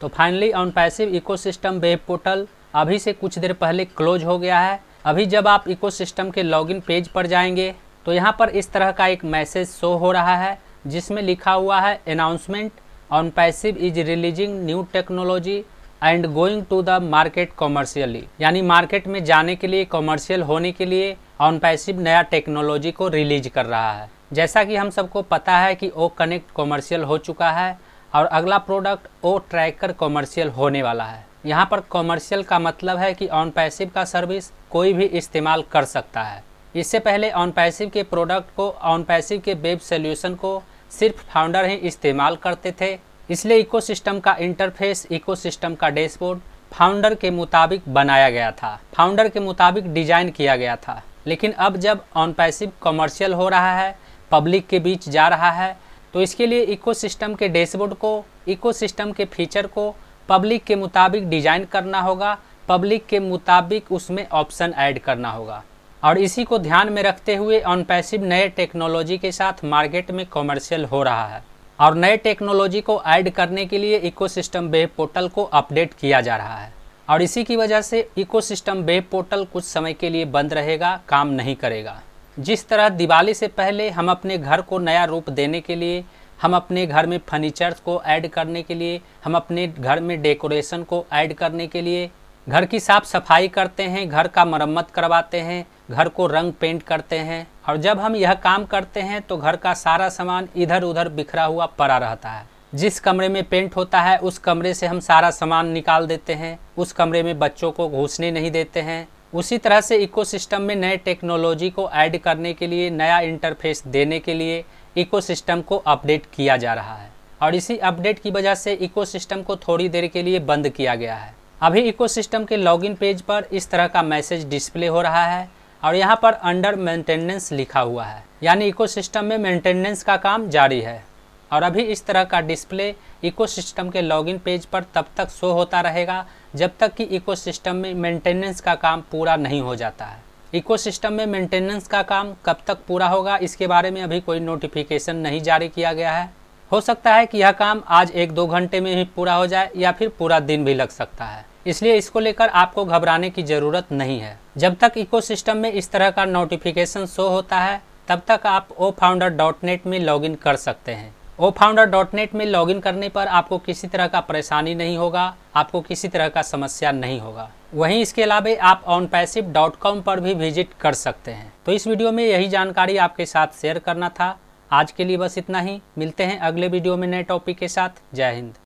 तो finally Onpassive system web portal अभी से कुछ देर पहले क्लोज हो गया है अभी जब आप सिस्टम के लॉगिन पेज पर जाएंगे तो यहाँ पर इस तरह का एक मैसेज शो हो रहा है जिसमें लिखा हुआ है announcement Onpassive is releasing new technology and going to the market commercially यानी मार्केट में जाने के लिए कॉमर्शियल होने के लिए ऑन पैसिव नया टेक्नोलॉजी को रिलीज कर रहा है जैसा कि हम सबको पता है कि ओ कनेक्ट कॉमर्शियल हो चुका है और अगला प्रोडक्ट ओ ट्रैकर कॉमर्शियल होने वाला है यहाँ पर कॉमर्शियल का मतलब है कि ऑन पैसिव का सर्विस कोई भी इस्तेमाल कर सकता है इससे पहले ऑन पैसिव के प्रोडक्ट को ऑन पैसिव के वेब सोल्यूशन को सिर्फ फाउंडर ही इस्तेमाल करते थे इसलिए इकोसिस्टम का इंटरफेस इकोसिस्टम का डैशबोर्ड फाउंडर के मुताबिक बनाया गया था फाउंडर के मुताबिक डिजाइन किया गया था लेकिन अब जब ऑन पैसिव कॉमर्शियल हो रहा है पब्लिक के बीच जा रहा है तो इसके लिए इकोसिस्टम के डैशबोर्ड को इकोसिस्टम के फीचर को पब्लिक के मुताबिक डिजाइन करना होगा पब्लिक के मुताबिक उसमें ऑप्शन ऐड करना होगा और इसी को ध्यान में रखते हुए ऑनपैसिव नए टेक्नोलॉजी के साथ मार्केट में कॉमर्शियल हो रहा है और नए टेक्नोलॉजी को ऐड करने के लिए इकोसिस्टम वेब पोर्टल को अपडेट किया जा रहा है और इसी की वजह से इकोसिस्टम वेब पोर्टल कुछ समय के लिए बंद रहेगा काम नहीं करेगा जिस तरह दिवाली से पहले हम अपने घर को नया रूप देने के लिए हम अपने घर में फर्नीचर्स को ऐड करने के लिए हम अपने घर में डेकोरेशन को ऐड करने के लिए घर की साफ सफाई करते हैं घर का मरम्मत करवाते हैं घर को रंग पेंट करते हैं और जब हम यह काम करते हैं तो घर का सारा सामान इधर उधर बिखरा हुआ पड़ा रहता है जिस कमरे में पेंट होता है उस कमरे से हम सारा सामान निकाल देते हैं उस कमरे में बच्चों को घुसने नहीं देते हैं उसी तरह से इकोसिस्टम में नए टेक्नोलॉजी को ऐड करने के लिए नया इंटरफेस देने के लिए इकोसिस्टम को अपडेट किया जा रहा है और इसी अपडेट की वजह से इकोसिस्टम को थोड़ी देर के लिए बंद किया गया है अभी इकोसिस्टम के लॉगिन पेज पर इस तरह का मैसेज डिस्प्ले हो रहा है और यहाँ पर अंडर मेंटेनेंस लिखा हुआ है यानी इकोसिस्टम में मेंटेनेंस का काम जारी है और अभी इस तरह का डिस्प्ले इकोसिस्टम के लॉगिन पेज पर तब तक शो होता रहेगा जब तक कि इकोसिस्टम में मेंटेनेंस का काम पूरा नहीं हो जाता है इकोसिस्टम में मेंटेनेंस का काम कब तक पूरा होगा इसके बारे में अभी कोई नोटिफिकेशन नहीं जारी किया गया है हो सकता है कि यह काम आज एक दो घंटे में ही पूरा हो जाए या फिर पूरा दिन भी लग सकता है इसलिए इसको लेकर आपको घबराने की ज़रूरत नहीं है जब तक इकोसिस्टम में इस तरह का नोटिफिकेशन शो होता है तब तक आप ओ फाउंडर डॉट नेट में लॉगिन कर सकते हैं ओ फाउंडर डॉट नेट में लॉगिन करने पर आपको किसी तरह का परेशानी नहीं होगा आपको किसी तरह का समस्या नहीं होगा वहीं इसके अलावा आप ऑन पैसिव डॉट कॉम पर भी विजिट कर सकते हैं तो इस वीडियो में यही जानकारी आपके साथ शेयर करना था आज के लिए बस इतना ही मिलते हैं अगले वीडियो में नए टॉपिक के साथ जय हिंद